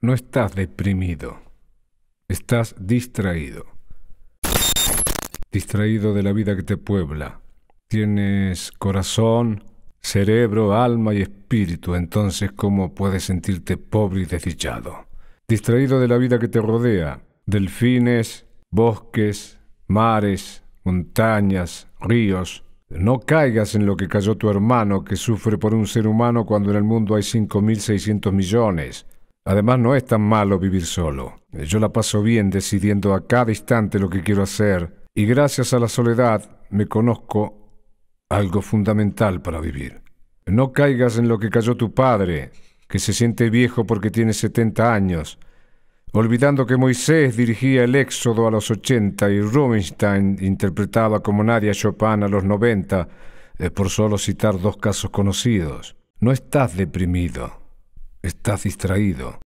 No estás deprimido, estás distraído. Distraído de la vida que te puebla. Tienes corazón, cerebro, alma y espíritu, entonces ¿cómo puedes sentirte pobre y desdichado? Distraído de la vida que te rodea, delfines, bosques, mares, montañas, ríos. No caigas en lo que cayó tu hermano que sufre por un ser humano cuando en el mundo hay 5.600 millones. Además, no es tan malo vivir solo. Eh, yo la paso bien decidiendo a cada instante lo que quiero hacer y gracias a la soledad me conozco algo fundamental para vivir. No caigas en lo que cayó tu padre, que se siente viejo porque tiene 70 años, olvidando que Moisés dirigía el Éxodo a los 80 y Rubinstein interpretaba como nadie a Chopin a los 90, eh, por solo citar dos casos conocidos. No estás deprimido, estás distraído.